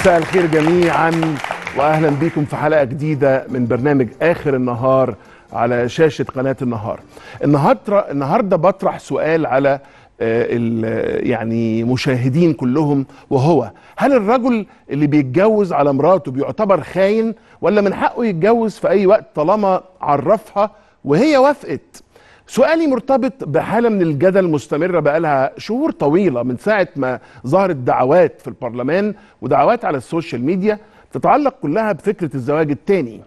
مساء الخير جميعا واهلا بكم في حلقه جديده من برنامج اخر النهار على شاشه قناه النهار النهارده النهارده بطرح سؤال على آه، يعني مشاهدين كلهم وهو هل الرجل اللي بيتجوز على مراته بيعتبر خاين ولا من حقه يتجوز في اي وقت طالما عرفها وهي وافقت سؤالي مرتبط بحاله من الجدل مستمره بقالها شهور طويله من ساعه ما ظهرت دعوات في البرلمان ودعوات على السوشيال ميديا تتعلق كلها بفكره الزواج الثاني.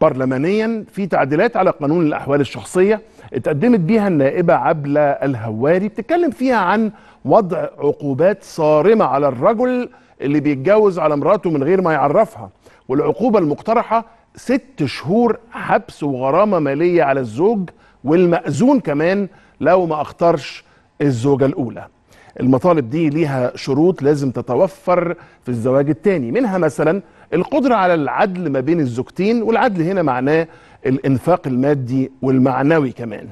برلمانيا في تعديلات على قانون الاحوال الشخصيه اتقدمت بيها النائبه عبله الهواري بتتكلم فيها عن وضع عقوبات صارمه على الرجل اللي بيتجوز على مراته من غير ما يعرفها والعقوبه المقترحه ست شهور حبس وغرامه ماليه على الزوج والمأذون كمان لو ما اختارش الزوجة الأولى المطالب دي ليها شروط لازم تتوفر في الزواج الثاني منها مثلا القدرة على العدل ما بين الزوجتين والعدل هنا معناه الإنفاق المادي والمعنوي كمان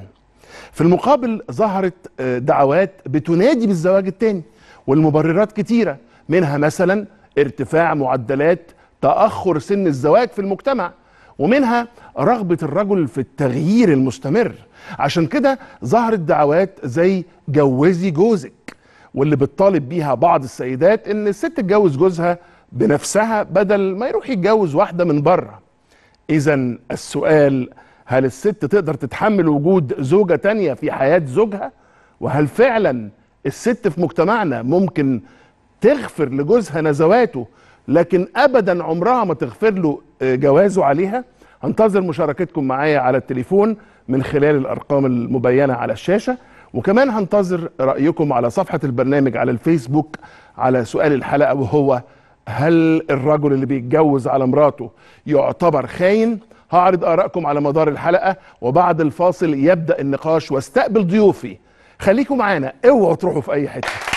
في المقابل ظهرت آه، دعوات بتنادي بالزواج الثاني والمبررات كتيرة منها مثلا ارتفاع معدلات تأخر سن الزواج في المجتمع ومنها رغبة الرجل في التغيير المستمر عشان كده ظهرت دعوات زي جوزي جوزك واللي بتطالب بيها بعض السيدات ان الست تتجوز جوزها بنفسها بدل ما يروح يتجوز واحدة من بره اذا السؤال هل الست تقدر تتحمل وجود زوجة تانية في حياة زوجها وهل فعلا الست في مجتمعنا ممكن تغفر لجوزها نزواته لكن ابدا عمرها ما تغفر له آه، جوازه عليها هنتظر مشاركتكم معايا على التليفون من خلال الارقام المبينه على الشاشه وكمان هنتظر رايكم على صفحه البرنامج على الفيسبوك على سؤال الحلقه وهو هل الرجل اللي بيتجوز على مراته يعتبر خاين هعرض ارائكم على مدار الحلقه وبعد الفاصل يبدا النقاش واستقبل ضيوفي خليكم معانا اوعوا تروحوا في اي حته